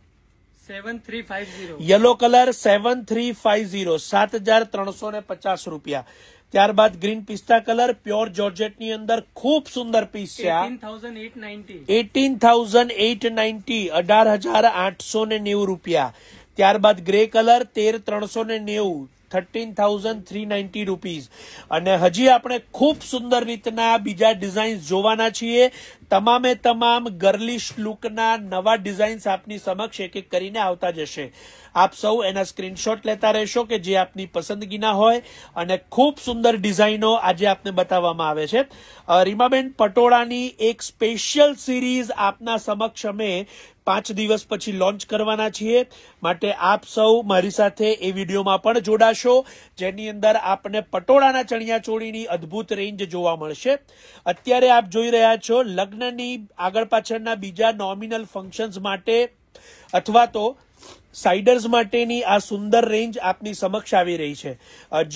Speaker 2: seven three five zero
Speaker 1: yellow colour seven three five zero સાત હજાર ત્રણસો ને પચાસ રૂપિયા ત્યારબાદ ગ્રીન પિસ્તા કલર પ્યોર જોર્જેટ ની અંદર ખૂબ સુંદર પીસ છે એટીન થાઉઝન્ડ એટ નાઇન્ટી અઢાર હજાર આઠસો ને નેવું રૂપિયા ત્યારબાદ ગ્રે કલર તેર ત્રણસો ને નેવું thirteen thousand three ninety rupees અને હજી આપણે ખૂબ સુંદર રીતના બીજા ડિઝાઇન્સ જોવાના છીએ તમામે તમામ ગર્લિશ લુકના નવા ડિઝાઇન્સ આપની સમક્ષ એક એક કરીને આવતા જશે આપ સૌ એના સ્ક્રીનશોટ લેતા રહેશો કે જે આપની પસંદગીના હોય અને ખૂબ સુંદર ડિઝાઇનો આજે આપને બતાવવામાં આવે છે રીમાબેન પટોળાની એક સ્પેશિયલ સિરીઝ આપના સમક્ષ અમે પાંચ દિવસ પછી લોન્ચ કરવાના છીએ માટે આપ સૌ મારી સાથે એ વિડીયોમાં પણ જોડાશો જેની અંદર આપને પટોળાના ચણિયાચોળીની અદ્ભુત રેન્જ જોવા મળશે અત્યારે આપ જોઈ રહ્યા છો લગ્ન લગ્નની આગળ પાછળના બીજા નોમિનલ ફંક્શન્સ માટે અથવા તો સાઇડર્સ માટેની આ સુંદર રેન્જ આપની સમક્ષ આવી રહી છે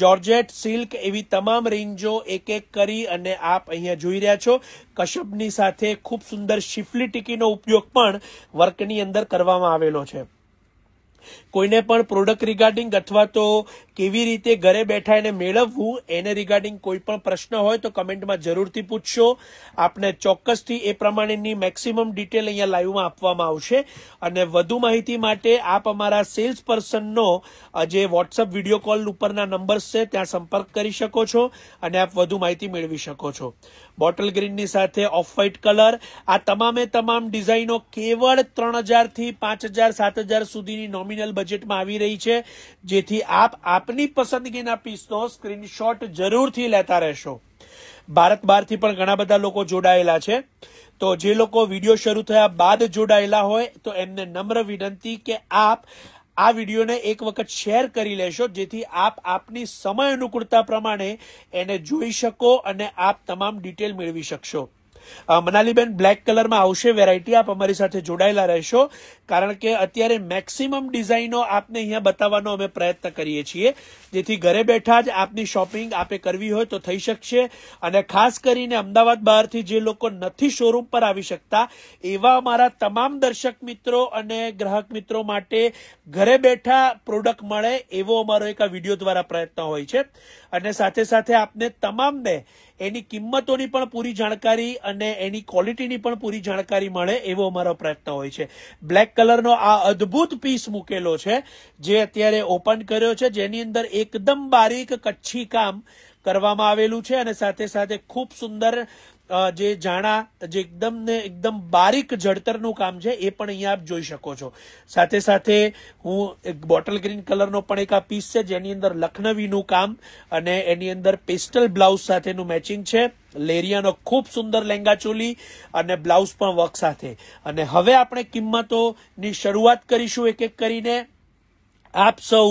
Speaker 1: જોર્જેટ સિલ્ક એવી તમામ રેન્જો એક એક કરી અને આપ અહીંયા જોઈ રહ્યા છો કશ્યપની સાથે ખૂબ સુંદર શિફલી ટીકીનો ઉપયોગ પણ વર્કની અંદર કરવામાં આવેલો છે કોઈને પણ પ્રોડક્ટ રિગાર્ડિંગ અથવા તો કેવી રીતે ઘરે બેઠા એને મેળવવું એને રિગાર્ડિંગ કોઈ પણ પ્રશ્ન હોય તો કમેન્ટમાં જરૂરથી પૂછશો આપને ચોક્કસથી એ પ્રમાણેની મેક્સિમમ ડિટેલ અહીંયા લાઈવમાં આપવામાં આવશે અને વધુ માહિતી માટે આપ અમારા સેલ્સ પર્સનનો જે વોટ્સઅપ વિડીયો કોલ ઉપરના નંબર્સ છે ત્યાં સંપર્ક કરી શકો છો અને આપ વધુ માહિતી મેળવી શકો છો બોટલ ગ્રીનની સાથે ઓફ વ્હાઇટ કલર આ તમામે તમામ ડિઝાઇનો કેવળ ત્રણ હજારથી પાંચ હજાર સાત હજાર સુધીની નોમિનલ બજેટમાં આવી રહી છે જેથી આપ આપની પસંદગીના પીસનો સ્ક્રીનશોટ જરૂરથી લેતા રહેશો ભારત બહારથી પણ ઘણા બધા લોકો જોડાયેલા છે તો જે લોકો વિડીયો શરૂ થયા બાદ જોડાયેલા હોય તો એમને નમ્ર વિનંતી કે આપ આ વિડીયોને એક વખત શેર કરી લેશો જેથી આપ આપની સમય અનુકૂળતા પ્રમાણે એને જોઈ શકો અને આપ તમામ ડિટેલ મેળવી શકશો મનાલીબેન બ્લેક કલરમાં આવશે વેરાયટી આપ અમારી સાથે જોડાયેલા રહેશો કારણ કે અત્યારે મેક્સિમમ ડિઝાઇનો આપને અહીંયા બતાવવાનો અમે પ્રયત્ન કરીએ છીએ જેથી ઘરે બેઠા જ આપની શોપિંગ આપે કરવી હોય તો થઈ શકશે અને ખાસ કરીને અમદાવાદ બહારથી જે લોકો નથી શોરૂમ પર આવી શકતા એવા અમારા તમામ દર્શક મિત્રો અને ગ્રાહક મિત્રો માટે ઘરે બેઠા પ્રોડક્ટ મળે એવો અમારો એક આ વિડીયો દ્વારા પ્રયત્ન હોય છે અને સાથે સાથે આપને તમામને એની કિંમતોની પણ પૂરી જાણકારી અને એની ક્વોલિટીની પણ પૂરી જાણકારી મળે એવો અમારો પ્રયત્ન હોય છે બ્લેક કલરનો આ અદ્ભુત પીસ મૂકેલો છે જે અત્યારે ઓપન કર્યો છે જેની અંદર એકદમ બારીક કચ્છી કામ કરવામાં આવેલું છે અને સાથે સાથે ખૂબ સુંદર જે જાણા જે એકદમ ને એકદમ બારીક જળતરનું કામ છે એ પણ અહીંયા આપ જોઈ શકો છો સાથે સાથે હું એક બોટલ ગ્રીન કલરનો પણ એક આ પીસ છે જેની અંદર લખનવીનું કામ અને એની અંદર પેસ્ટલ બ્લાઉઝ સાથેનું મેચિંગ છે લેરિયાનો ખૂબ સુંદર લહેંગા ચોલી અને બ્લાઉઝ પણ વર્ક સાથે અને હવે આપણે કિંમતોની શરૂઆત કરીશું એક એક કરીને આપ સૌ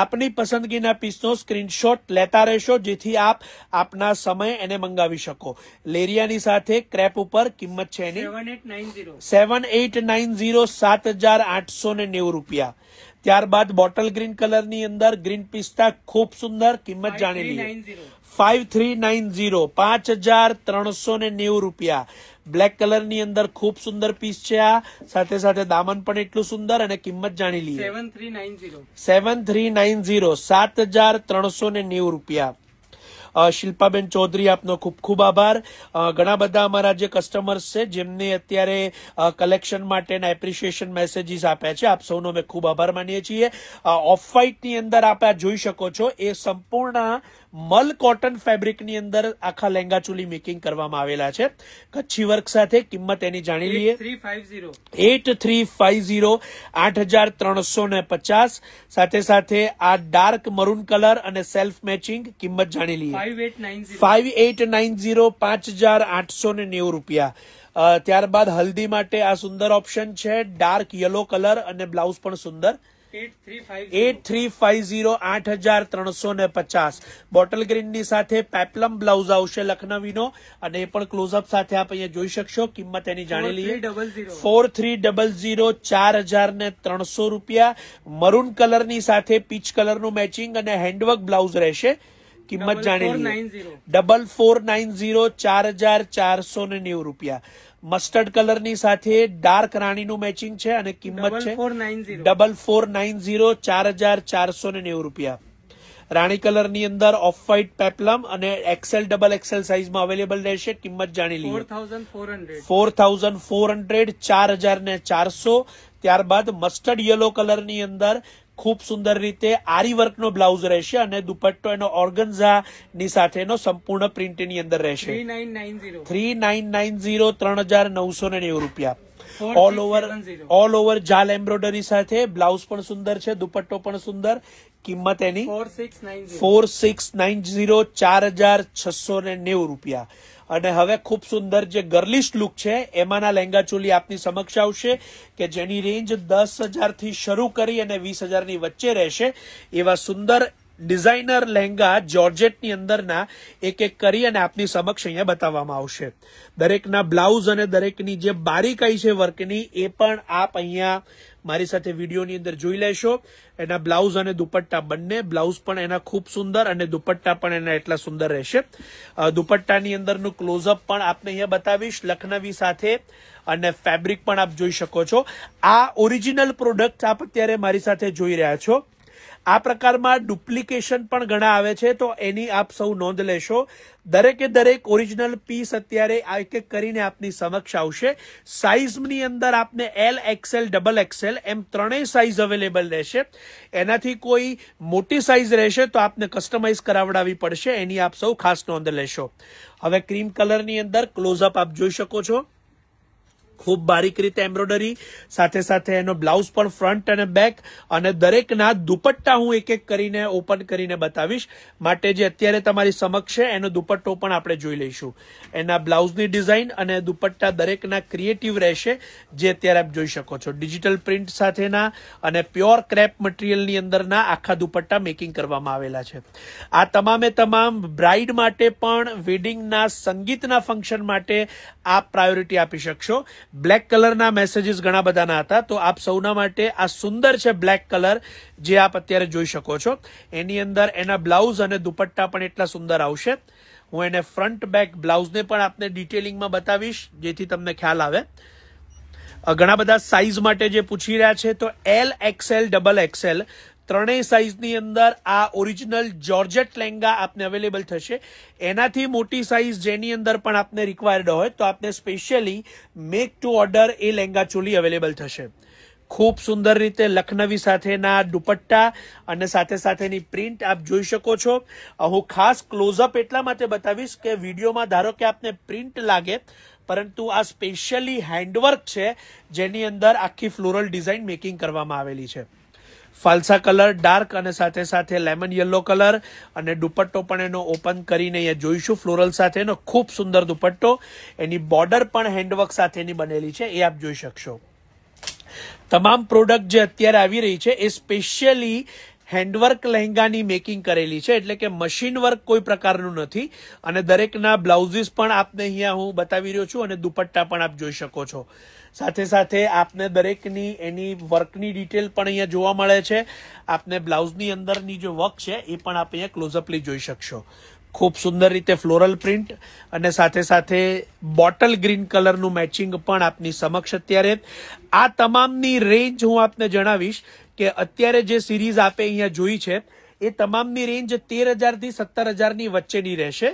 Speaker 1: આપની પસંદગીના પીસનો સ્ક્રીનશોટ લેતા રહેશો જેથી આપ આપના સમય એને મંગાવી શકો લેરિયાની સાથે ક્રેપ ઉપર કિંમત છે
Speaker 2: એની
Speaker 1: સેવન એટ નાઇન ઝીરો સાત હજાર આઠસો ને નેવું રૂપિયા ત્યારબાદ બોટલ ગ્રીન કલરની અંદર ગ્રીન પિસ્તા ખૂબ સુંદર કિંમત જાણી લઈએ ફાઇવ થ્રી નાઇન ઝીરો પાંચ હજાર ત્રણસો ને નેવું રૂપિયા બ્લેક કલરની અંદર ખૂબ સુંદર પીસ છે આ સાથે સાથે દામન પણ એટલું સુંદર અને કિંમત જાણી લઈએ seven three nine zero seven three nine zero સાત હજાર ત્રણસો ને નેવું રૂપિયા શિલ્પાબેન ચૌધરી આપનો ખૂબ ખૂબ આભાર ઘણા બધા અમારા જે કસ્ટમર્સ છે જેમને અત્યારે કલેક્શન માટેના એપ્રિશિએશન મેસેજીસ આપ્યા છે આપ સૌનો અમે ખૂબ આભાર માનીએ છીએ ઓફ વ્હાઇટની અંદર આપ જોઈ શકો છો એ સંપૂર્ણ મલ કોટન ફેબ્રિકની અંદર આખા લહેંગા ચોલી મેકિંગ કરવામાં આવેલા છે કચ્છી વર્ક સાથે કિંમત એની જાણી લઈએ એટ થ્રી ફાઈવ ઝીરો આઠ હજાર ત્રણસો ને પચાસ સાથે સાથે આ ડાર્ક મરૂન કલર અને સેલ્ફ મેચિંગ કિંમત જાણી
Speaker 2: લઈએ ફાઈવ
Speaker 1: એટ નાઇન ઝીરો પાંચ હજાર આઠસો ને નેવું રૂપિયા ત્યારબાદ હલ્દી માટે આ સુંદર ઓપ્શન છે ડાર્ક યલો કલર અને બ્લાઉઝ પણ સુંદર
Speaker 2: એટ
Speaker 1: થ્રી ફાઈવ ઝીરો આઠ હજાર ત્રણસો ને પચાસ બોટલ ગ્રીનની સાથે પેપલમ બ્લાઉઝ આવશે લખનવીનો અને એ પણ ક્લોઝઅપ સાથે આપ અહીંયા જોઈ શકશો કિંમત એની જાણી લઈએ ફોર થ્રી ડબલ ઝીરો ચાર હજાર ને ત્રણસો રૂપિયા મરૂન કલરની સાથે પીચ કલરનું મેચિંગ અને હેન્ડવર્ક બ્લાઉઝ રહેશે કિંમત જાણી લઈએ ડબલ ફોર નાઇન ઝીરો ચાર હજાર ચારસો ને નેવું રૂપિયા મસ્ટર્ડ કલરની સાથે ડાર્ક રાણીનું મેચિંગ છે અને કિંમત છે ડબલ ફોર નાઇન ઝીરો ચાર હજાર ચારસો ને નેવું રૂપિયા રાણી કલરની અંદર ઓફ વ્હાઇટ પેપલમ અને એક્સેલ ડબલ એક્સેલ સાઇઝમાં અવેલેબલ રહેશે કિંમત જાણી
Speaker 2: લઈએ
Speaker 1: ફોર થાઉઝન્ડ ફોર હંડ્રેડ ચાર હજાર ને ચારસો ત્યારબાદ મસ્ટર્ડ યલો કલરની અંદર ખૂબ સુંદર રીતે આરી વર્કનો બ્લાઉઝ રહેશે અને દુપટ્ટો એનો ઓર્ગન્ઝા ની સાથેનો સંપૂર્ણ પ્રિન્ટની અંદર રહેશે થ્રી નાઇન નાઇન ઝીરો ત્રણ હજાર નવસો ને નેવું રૂપિયા ઓલ ઓવર ઓલ ઓવર જાલ એમ્બ્રોડરી સાથે બ્લાઉઝ પણ સુંદર છે દુપટ્ટો પણ સુંદર કિંમત એની ફોર સિક્સ નાઇન ઝીરો ચાર હજાર છસો ને નેવું રૂપિયા અને હવે ખૂબ સુંદર જે ગર્લિશ લુક છે એમાંના લહેંગા ચોલી આપની સમક્ષ આવશે કે જેની રેન્જ દસ હજારથી શરૂ કરી અને વીસ હજારની વચ્ચે રહેશે એવા સુંદર ડિઝાઇનર લહેંગા જોર્જેટની અંદરના એક એક કરી અને આપની સમક્ષ અહીંયા બતાવવામાં આવશે દરેકના બ્લાઉઝ અને દરેકની જે બારીકાઈ છે વર્કની એ પણ આપ અહીંયા મારી સાથે વિડીયોની અંદર જોઈ લેશો એના બ્લાઉઝ અને દુપટ્ટા બંને બ્લાઉઝ પણ એના ખૂબ સુંદર અને દુપટ્ટા પણ એના એટલા સુંદર રહેશે દુપટ્ટાની અંદરનું ક્લોઝઅપ પણ આપને અહીંયા બતાવીશ લખનવી સાથે અને ફેબ્રિક પણ આપ જોઈ શકો છો આ ઓરિજિનલ પ્રોડક્ટ આપ અત્યારે મારી સાથે જોઈ રહ્યા છો આ પ્રકારમાં ડુપ્લિકેશન પણ ઘણા આવે છે તો એની આપ સૌ નોંધ લેશો દરેકે દરેક ઓરિજિનલ પીસ અત્યારે આ એક એક કરીને આપની સમક્ષ આવશે સાઇઝની અંદર આપને L XL double XL M ત્રણેય સાઇઝ અવેલેબલ રહેશે એનાથી કોઈ મોટી સાઇઝ રહેશે તો આપને કસ્ટમાઇઝ કરાવડાવી પડશે એની આપ સૌ ખાસ નોંધ લેશો હવે ક્રીમ કલરની અંદર ક્લોઝઅપ આપ જોઈ શકો છો ખૂબ બારીક રીતે એમ્બ્રોડરી સાથે સાથે એનો બ્લાઉઝ પણ ફ્રન્ટ અને બેક અને દરેકના દુપટ્ટા હું એક એક કરીને ઓપન કરીને બતાવીશ માટે જે અત્યારે તમારી સમક્ષ છે એનો દુપટ્ટો પણ આપણે જોઈ લઈશું એના બ્લાઉઝની ડિઝાઇન અને દુપટ્ટા દરેકના ક્રિએટિવ રહેશે જે અત્યારે આપ જોઈ શકો છો ડિજિટલ પ્રિન્ટ સાથેના અને પ્યોર ક્રેપ મટીરિયલની અંદરના આખા દુપટ્ટા મેકિંગ કરવામાં આવેલા છે આ તમામે તમામ બ્રાઇડ માટે પણ વેડિંગના સંગીતના ફંક્શન માટે આપ પ્રાયોરિટી આપી શકશો બ્લેક કલરના મેસેજીસ ઘણા બધાના હતા તો આપ સૌના માટે આ સુંદર છે બ્લેક કલર જે આપ અત્યારે જોઈ શકો છો એની અંદર એના બ્લાઉઝ અને દુપટ્ટા પણ એટલા સુંદર આવશે હું એને ફ્રન્ટ બેક બ્લાઉઝને પણ આપને ડિટેલિંગમાં બતાવીશ જેથી તમને ખ્યાલ આવે ઘણા બધા સાઇઝ માટે જે પૂછી રહ્યા છે તો એલ એક્સએલ ડબલ એક્સએલ ત્રણેય સાઈઝની અંદર આ ઓરિજિનલ જોર્જેટ લેંગા આપને અવેલેબલ થશે એનાથી મોટી સાઇઝ જેની અંદર પણ આપને રિક્વાયર્ડ હોય તો આપને સ્પેશિયલી મેક ટુ ઓર્ડર એ લેંગા ચોલી અવેલેબલ થશે ખૂબ સુંદર રીતે લખનવી સાથેના દુપટ્ટા અને સાથે સાથેની પ્રિન્ટ આપ જોઈ શકો છો હું ખાસ ક્લોઝઅપ એટલા માટે બતાવીશ કે વિડીયોમાં ધારો કે આપને પ્રિન્ટ લાગે પરંતુ આ સ્પેશિયલી હેન્ડવર્ક છે જેની અંદર આખી ફ્લોરલ ડિઝાઇન મેકિંગ કરવામાં આવેલી છે ફાલસા કલર ડાર્ક અને સાથે સાથે લેમન યલો કલર અને દુપટ્ટો પણ એનો ઓપન કરીને અહીંયા જોઈશું ફ્લોરલ સાથેનો ખૂબ સુંદર દુપટ્ટો એની બોર્ડર પણ હેન્ડવર્ક સાથેની બનેલી છે એ આપ જોઈ શકશો તમામ પ્રોડક્ટ જે અત્યારે આવી રહી છે એ સ્પેશિયલી હેન્ડવર્ક લહેંગાની મેકિંગ કરેલી છે એટલે કે મશીન વર્ક કોઈ પ્રકારનું નથી અને દરેકના બ્લાઉઝીસ પણ આપને અહીંયા હું બતાવી રહ્યો છું અને દુપટ્ટા પણ આપ જોઈ શકો છો સાથે સાથે આપને દરેકની એની વર્કની ડિટેલ પણ અહીંયા જોવા મળે છે આપને બ્લાઉઝની અંદરની જે વર્ક છે એ પણ આપ અહીંયા ક્લોઝઅપલી જોઈ શકશો ખૂબ સુંદર રીતે ફ્લોરલ પ્રિન્ટ અને સાથે સાથે બોટલ ગ્રીન કલરનું મેચિંગ પણ આપની સમક્ષ અત્યારે આ તમામની રેન્જ હું આપને જણાવીશ કે અત્યારે જે સિરીઝ આપે અહીંયા જોઈ છે એ તમામની રેન્જ તેર હજારથી સત્તર હજારની વચ્ચેની રહેશે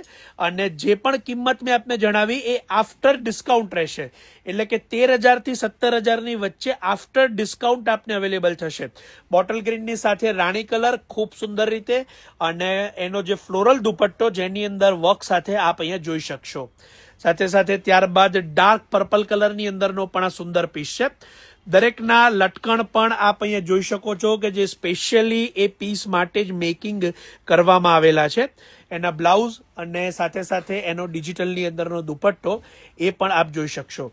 Speaker 1: અને જે પણ કિંમત મેં આપને જણાવી એ આફ્ટર ડિસ્કાઉન્ટ રહેશે એટલે કે તેર હજારથી સત્તર હજારની વચ્ચે આફ્ટર ડિસ્કાઉન્ટ આપને અવેલેબલ થશે બોટલ ગ્રીનની સાથે રાણી કલર ખૂબ સુંદર રીતે અને એનો જે ફ્લોરલ દુપટ્ટો જેની અંદર વર્ક સાથે આપ અહીંયા જોઈ શકશો સાથે સાથે ત્યારબાદ ડાર્ક પર્પલ કલરની અંદરનો પણ આ સુંદર પીસ છે દરેકના લટકણ પણ આપ અહીંયા જોઈ શકો છો કે જે સ્પેશિયલી એ પીસ માટે જ મેકિંગ કરવામાં આવેલા છે એના બ્લાઉઝ અને સાથે સાથે એનો ડિજિટલની અંદરનો દુપટ્ટો એ પણ આપ જોઈ શકશો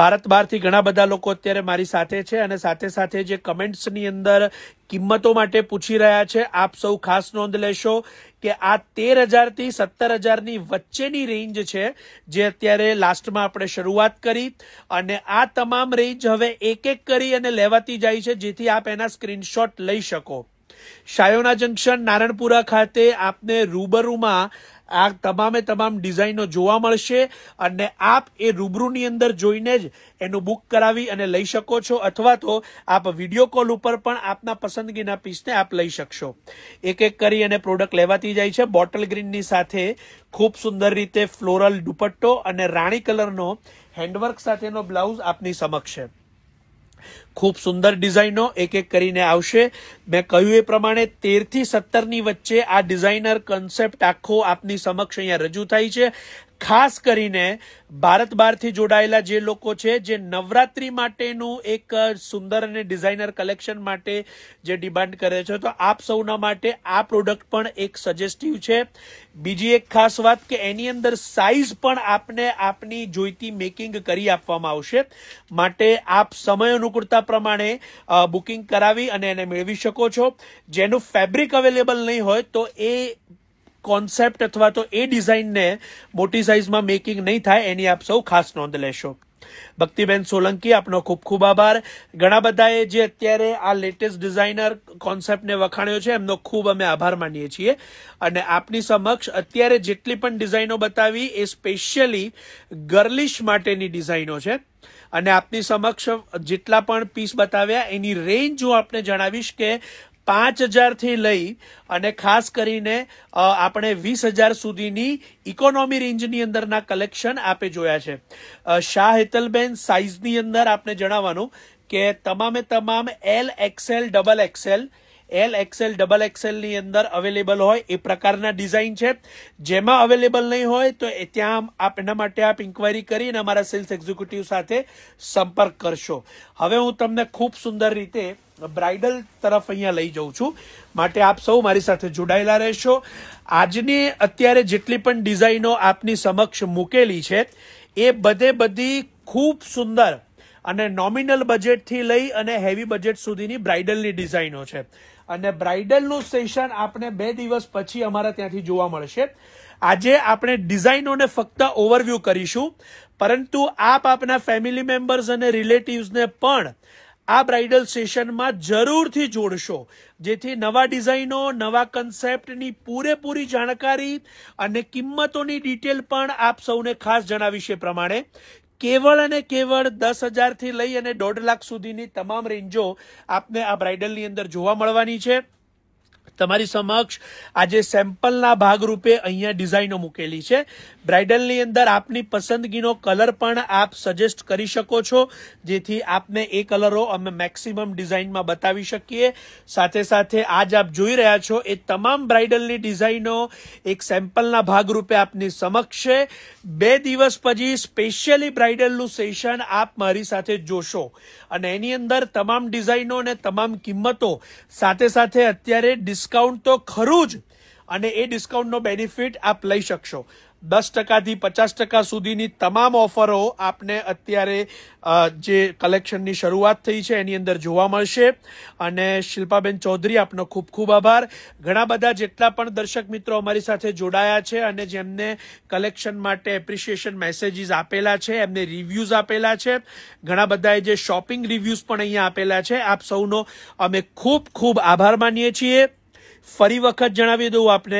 Speaker 1: ભારત બહારથી ઘણા બધા લોકો અત્યારે મારી સાથે છે અને સાથે સાથે જે કમેન્ટ્સની અંદર કિંમતો માટે પૂછી રહ્યા છે આપ સૌ ખાસ નોંધ લેશો કે આ તેર હજારથી સત્તર હજારની વચ્ચેની રેન્જ છે જે અત્યારે લાસ્ટમાં આપણે શરૂઆત કરી અને આ તમામ રેન્જ હવે એક એક કરી અને લેવાતી જાય છે જેથી આપ એના સ્ક્રીનશોટ લઈ શકો શાયોના જંકશન નારણપુરા ખાતે આપને રૂબરૂમાં આ તમામે તમામ ડિઝાઇનો જોવા મળશે અને આપ એ રૂબરૂની અંદર જોઈને જ એનું બુક કરાવી અને લઈ શકો છો અથવા તો આપ વિડીયો કોલ ઉપર પણ આપના પસંદગીના પીસને આપ લઈ શકશો એક એક કરી અને પ્રોડક્ટ લેવાતી જાય છે બોટલ ગ્રીનની સાથે ખૂબ સુંદર રીતે ફ્લોરલ દુપટ્ટો અને રાણી કલરનો હેન્ડવર્ક સાથેનો બ્લાઉઝ આપની સમક્ષ છે ખૂબ સુંદર ડિઝાઇનો એક એક કરીને આવશે મેં કહ્યું એ પ્રમાણે તેરથી સત્તરની વચ્ચે આ ડિઝાઇનર કન્સેપ્ટ આખો આપની સમક્ષ અહીંયા રજૂ થાય છે ખાસ કરીને ભારત બહારથી જોડાયેલા જે લોકો છે જે નવરાત્રી માટેનું એક સુંદર અને ડિઝાઇનર કલેક્શન માટે જે ડિમાન્ડ કરે છે તો આપ સૌના માટે આ પ્રોડક્ટ પણ એક સજેસ્ટિવ છે બીજી એક ખાસ વાત કે એની અંદર સાઇઝ પણ આપને આપની જોઈતી મેકિંગ કરી આપવામાં આવશે માટે આપ સમય અનુકૂળતા પ્રમાણે બુકિંગ કરાવી અને એને મેળવી શકો છો જેનું ફેબ્રિક અવેલેબલ નહીં હોય તો એ કોન્સેપ્ટ અથવા તો એ ડિઝાઇનને મોટી સાઇઝમાં મેકિંગ નહીં થાય એની આપ સૌ ખાસ નોંધ લેશો ભક્તિબેન સોલંકી આપનો ખૂબ ખૂબ આભાર ઘણા બધાએ જે અત્યારે આ લેટેસ્ટ ડિઝાઇનર કોન્સેપ્ટને વખાણ્યો છે એમનો ખૂબ અમે આભાર માનીએ છીએ અને આપની સમક્ષ અત્યારે જેટલી પણ ડિઝાઇનો બતાવી એ સ્પેશિયલી ગર્લિશ માટેની ડિઝાઇનો છે અને આપની સમક્ષ જેટલા પણ પીસ બતાવ્યા એની રેન્જ હું આપને જણાવીશ કે પાંચ હજારથી લઈ અને ખાસ કરીને આપણે વીસ હજાર સુધીની ઇકોનોમી રેન્જની અંદરના કલેક્શન આપે જોયા છે શાહ હેતલબેન સાઇઝની અંદર આપને જણાવવાનું કે તમામે તમામ L XL double XL L XL double એક્સેલની અંદર અવેલેબલ હોય એ પ્રકારના ડિઝાઇન છે જેમાં અવેલેબલ નહીં હોય તો ત્યાં આપ એના માટે આપ ઇન્ક્વાયરી કરીને અમારા સેલ્સ એક્ઝિક્યુટિવ સાથે સંપર્ક કરશો હવે હું તમને ખૂબ સુંદર રીતે બ્રાઇડલ તરફ અહીંયા લઈ જઉં છું માટે આપ સૌ મારી સાથે જોડાયેલા રહેશો આજની અત્યારે જેટલી પણ ડિઝાઇનો આપની સમક્ષ મૂકેલી છે એ બધે બધી ખૂબ સુંદર અને નોમિનલ બજેટથી લઈ અને હેવી બજેટ સુધીની બ્રાઇડલની ડિઝાઇનો છે અને બ્રાઇડલનું સેશન આપણે બે દિવસ પછી અમારા ત્યાંથી જોવા મળશે આજે આપણે ડિઝાઇનોને ફક્ત ઓવરવ્યૂ કરીશું પરંતુ આપ આપના ફેમિલી મેમ્બર્સ અને રિલેટિવ્સને પણ આ બ્રાઇડલ સેશનમાં જરૂરથી જોડશો જેથી નવા ડિઝાઇનો નવા કન્સેપ્ટની પૂરેપૂરી જાણકારી અને કિંમતોની ડિટેલ પણ આપ સૌને ખાસ જણાવીશ એ પ્રમાણે કેવળ અને કેવળ દસ હજારથી લઈ અને દોઢ લાખ સુધીની તમામ રેન્જો આપને આ બ્રાઇડલની અંદર જોવા મળવાની છે તમારી સમક્ષ આજે સેમ્પલના ભાગરૂપે અહીંયા ડિઝાઇનો મૂકેલી છે બ્રાઇડલની અંદર આપની પસંદગીનો કલર પણ આપ સજેસ્ટ કરી શકો છો જેથી આપને એ કલરો અમે મેક્સિમમ ડિઝાઇનમાં બતાવી શકીએ સાથે સાથે આજ આપ જોઈ રહ્યા છો એ તમામ બ્રાઇડલની ડિઝાઇનો એક સેમ્પલના ભાગરૂપે આપની સમક્ષ છે બે દિવસ પછી સ્પેશિયલી બ્રાઇડલનું સેશન આપ મારી સાથે જોશો અને એની અંદર તમામ ડિઝાઇનો અને તમામ કિંમતો સાથે સાથે અત્યારે ડિસ ડિસ્કાઉન્ટ તો ખરું જ અને એ ડિસ્કાઉન્ટનો બેનિફિટ આપ લઈ શકશો દસ ટકાથી પચાસ ટકા સુધીની તમામ ઓફરો આપને અત્યારે જે કલેક્શનની શરૂઆત થઈ છે એની અંદર જોવા મળશે અને શિલ્પાબેન ચૌધરી આપનો ખૂબ ખૂબ આભાર ઘણા બધા જેટલા પણ દર્શક મિત્રો અમારી સાથે જોડાયા છે અને જેમને કલેક્શન માટે એપ્રિશિએશન મેસેજીસ આપેલા છે એમને રિવ્યૂઝ આપેલા છે ઘણા બધાએ જે શોપિંગ રિવ્યૂઝ પણ અહીંયા આપેલા છે આપ સૌનો અમે ખૂબ ખૂબ આભાર માનીએ છીએ ફરી વખત જણાવી દઉં આપને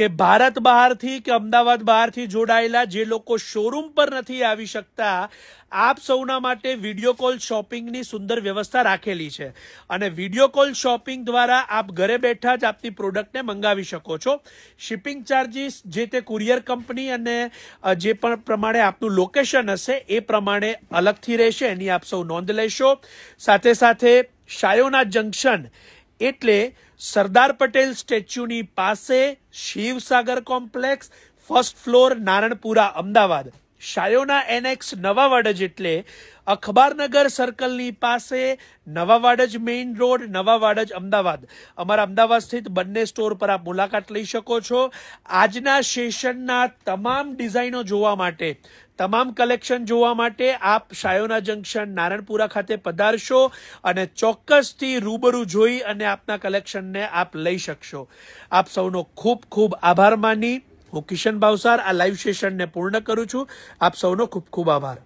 Speaker 1: કે ભારત બહારથી કે અમદાવાદ બહારથી જોડાયેલા જે લોકો શોરૂમ પર નથી આવી શકતા આપ સૌના માટે વિડીયો કોલ શોપિંગની સુંદર વ્યવસ્થા રાખેલી છે અને વિડીયો કોલ શોપિંગ દ્વારા આપ ઘરે બેઠા જ આપની પ્રોડક્ટને મંગાવી શકો છો શિપિંગ ચાર્જીસ જે તે કુરિયર કંપની અને જે પણ પ્રમાણે આપનું લોકેશન હશે એ પ્રમાણે અલગથી રહેશે એની આપ સૌ નોંધ લેશો સાથે સાથે શાયોના જંકશન એટલે સરદાર પટેલ સ્ટેચ્યુની પાસે Shivsagar complex first floor Naranpura Ahmedabad Shayona annexe નવા વાડજ એટલે અખબારનગર સર્કલની પાસે નવા વાડજ મેઇન રોડ નવા વાડજ અમદાવાદ અમારા અમદાવાદ સ્થિત બંને સ્ટોર પર આપ મુલાકાત લઈ શકો છો આજના સેશનના તમામ ડિઝાઇનો જોવા માટે તમામ કલેક્શન જોવા માટે આપ શાયોના જંકશન નારણપુરા ખાતે પધારશો અને ચોક્કસથી રૂબરૂ જોઈ અને આપના કલેક્શનને આપ લઈ શકશો આપ સૌનો ખૂબ ખૂબ આભાર માની હું કિશન ભાવસાર આ લાઈવ સેશનને પૂર્ણ કરું છું આપ સૌનો ખૂબ ખૂબ આભાર